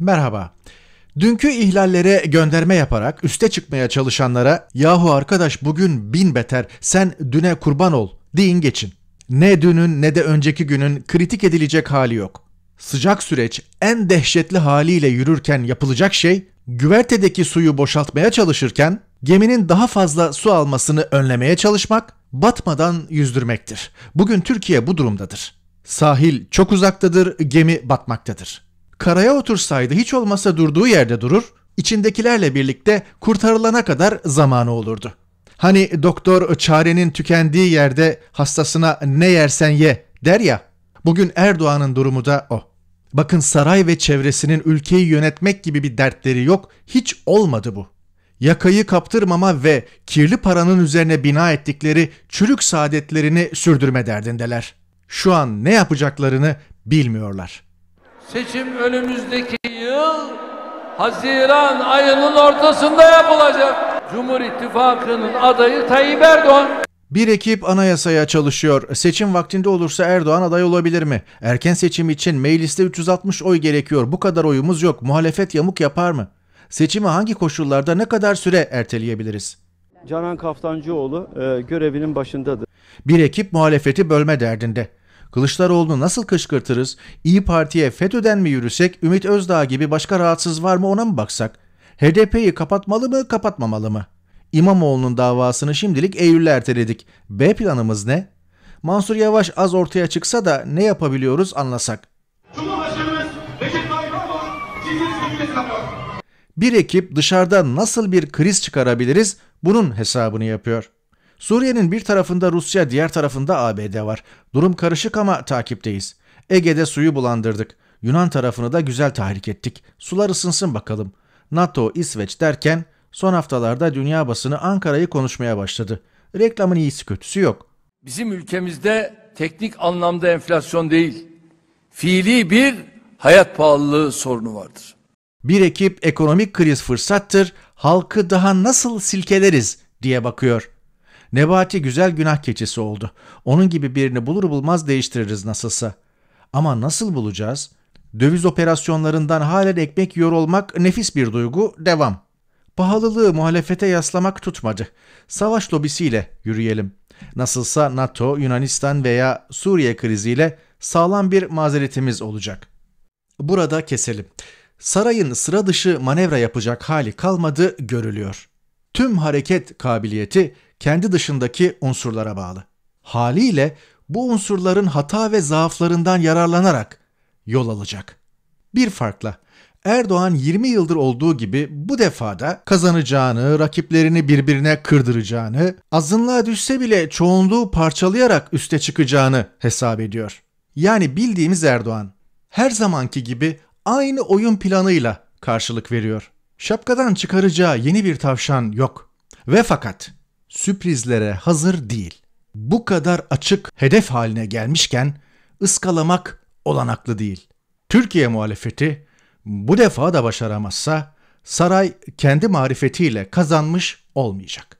Merhaba. Dünkü ihlallere gönderme yaparak üste çıkmaya çalışanlara yahu arkadaş bugün bin beter sen düne kurban ol deyin geçin. Ne dünün ne de önceki günün kritik edilecek hali yok. Sıcak süreç en dehşetli haliyle yürürken yapılacak şey güvertedeki suyu boşaltmaya çalışırken geminin daha fazla su almasını önlemeye çalışmak, batmadan yüzdürmektir. Bugün Türkiye bu durumdadır. Sahil çok uzaktadır, gemi batmaktadır karaya otursaydı hiç olmasa durduğu yerde durur, içindekilerle birlikte kurtarılana kadar zamanı olurdu. Hani doktor çarenin tükendiği yerde hastasına ne yersen ye der ya, bugün Erdoğan'ın durumu da o. Bakın saray ve çevresinin ülkeyi yönetmek gibi bir dertleri yok, hiç olmadı bu. Yakayı kaptırmama ve kirli paranın üzerine bina ettikleri çürük saadetlerini sürdürme derdindeler. Şu an ne yapacaklarını bilmiyorlar.'' Seçim önümüzdeki yıl Haziran ayının ortasında yapılacak. Cumhur İttifakı'nın adayı Tayyip Erdoğan. Bir ekip anayasaya çalışıyor. Seçim vaktinde olursa Erdoğan aday olabilir mi? Erken seçim için mecliste 360 oy gerekiyor. Bu kadar oyumuz yok. Muhalefet yamuk yapar mı? Seçimi hangi koşullarda ne kadar süre erteleyebiliriz? Canan Kaftancıoğlu e, görevinin başındadır. Bir ekip muhalefeti bölme derdinde. Kılıçdaroğlu'nu nasıl kışkırtırız? İyi Parti'ye FETÖ'den mi yürüsek? Ümit Özdağ gibi başka rahatsız var mı ona mı baksak? HDP'yi kapatmalı mı, kapatmamalı mı? İmamoğlu'nun davasını şimdilik Eylül'e erteledik. B planımız ne? Mansur Yavaş az ortaya çıksa da ne yapabiliyoruz anlasak. Bir ekip dışarıda nasıl bir kriz çıkarabiliriz bunun hesabını yapıyor. Suriye'nin bir tarafında Rusya, diğer tarafında ABD var. Durum karışık ama takipteyiz. Ege'de suyu bulandırdık. Yunan tarafını da güzel tahrik ettik. Sular ısınsın bakalım. NATO, İsveç derken son haftalarda dünya basını Ankara'yı konuşmaya başladı. Reklamın iyisi kötüsü yok. Bizim ülkemizde teknik anlamda enflasyon değil, fiili bir hayat pahalılığı sorunu vardır. Bir ekip ekonomik kriz fırsattır, halkı daha nasıl silkeleriz diye bakıyor. Nebati güzel günah keçisi oldu. Onun gibi birini bulur bulmaz değiştiririz nasılsa. Ama nasıl bulacağız? Döviz operasyonlarından halen ekmek yiyor olmak nefis bir duygu. Devam. Pahalılığı muhalefete yaslamak tutmadı. Savaş lobisiyle yürüyelim. Nasılsa NATO, Yunanistan veya Suriye kriziyle sağlam bir mazeretimiz olacak. Burada keselim. Sarayın sıra dışı manevra yapacak hali kalmadı görülüyor. Tüm hareket kabiliyeti kendi dışındaki unsurlara bağlı. Haliyle bu unsurların hata ve zaaflarından yararlanarak yol alacak. Bir farkla Erdoğan 20 yıldır olduğu gibi bu defada kazanacağını, rakiplerini birbirine kırdıracağını, azınlığa düşse bile çoğunluğu parçalayarak üste çıkacağını hesap ediyor. Yani bildiğimiz Erdoğan her zamanki gibi aynı oyun planıyla karşılık veriyor. Şapkadan çıkaracağı yeni bir tavşan yok. Ve fakat sürprizlere hazır değil. Bu kadar açık hedef haline gelmişken ıskalamak olanaklı değil. Türkiye muhalefeti bu defa da başaramazsa saray kendi marifetiyle kazanmış olmayacak.